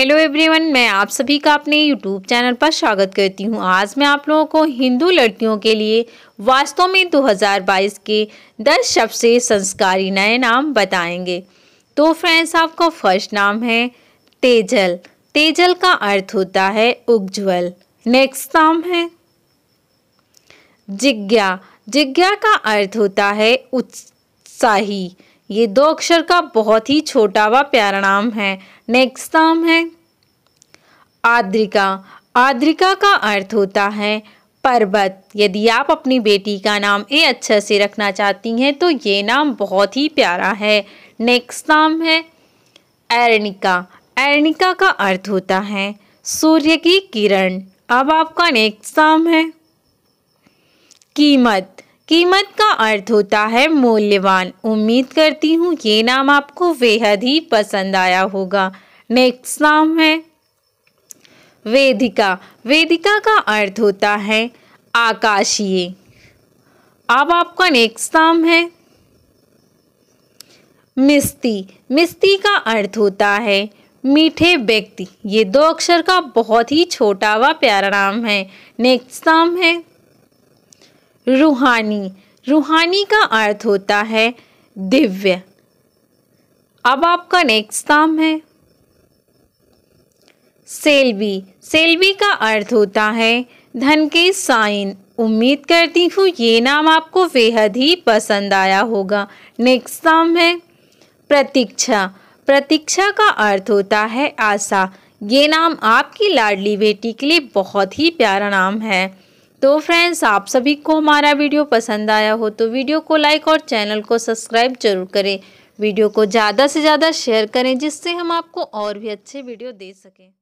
hello everyone मैं आप सभी का अपने यूट्यूब चैनल पर स्वागत करती हूं आज मैं आप लोगों को हिंदू लड़कियों के लिए वास्तव में 2022 के 10 सबसे संस्कारी नए नाम बताएंगे तो फ्रेंड्स आपका फर्स्ट नाम है तेजल तेजल का अर्थ होता है उज्ज्वल नेक्स्ट नाम है जिज्ञा जिज्ञा का अर्थ होता है उत्साही ये दो अक्षर का बहुत ही छोटा व प्यारा नाम है नेक्स्ट नाम है आद्रिका आद्रिका का अर्थ होता है पर्वत यदि आप अपनी बेटी का नाम ए अक्षर से रखना चाहती हैं तो ये नाम बहुत ही प्यारा है नेक्स्ट नाम है एर्णिका एर्णिका का अर्थ होता है सूर्य की किरण अब आपका नेक्स्ट नाम है कीमत कीमत का अर्थ होता है मूल्यवान उम्मीद करती हूँ ये नाम आपको बेहद ही पसंद आया होगा नेक्स्ट नाम है वेदिका वेदिका का अर्थ होता है आकाशीय अब आपका नेक्स्ट नाम है मिस्ती मिस्ती का अर्थ होता है मीठे व्यक्ति ये दो अक्षर का बहुत ही छोटा व प्यारा नाम है नेक्स्ट नाम है रूहानी रूहानी का अर्थ होता है दिव्य अब आपका नेक्स्ट काम है सेल्वी सेल्वी का अर्थ होता है धन के साइन उम्मीद करती हूँ ये नाम आपको बेहद ही पसंद आया होगा नेक्स्ट नाम है प्रतीक्षा प्रतीक्षा का अर्थ होता है आशा ये नाम आपकी लाडली बेटी के लिए बहुत ही प्यारा नाम है तो फ्रेंड्स आप सभी को हमारा वीडियो पसंद आया हो तो वीडियो को लाइक और चैनल को सब्सक्राइब जरूर करें वीडियो को ज़्यादा से ज़्यादा शेयर करें जिससे हम आपको और भी अच्छे वीडियो दे सकें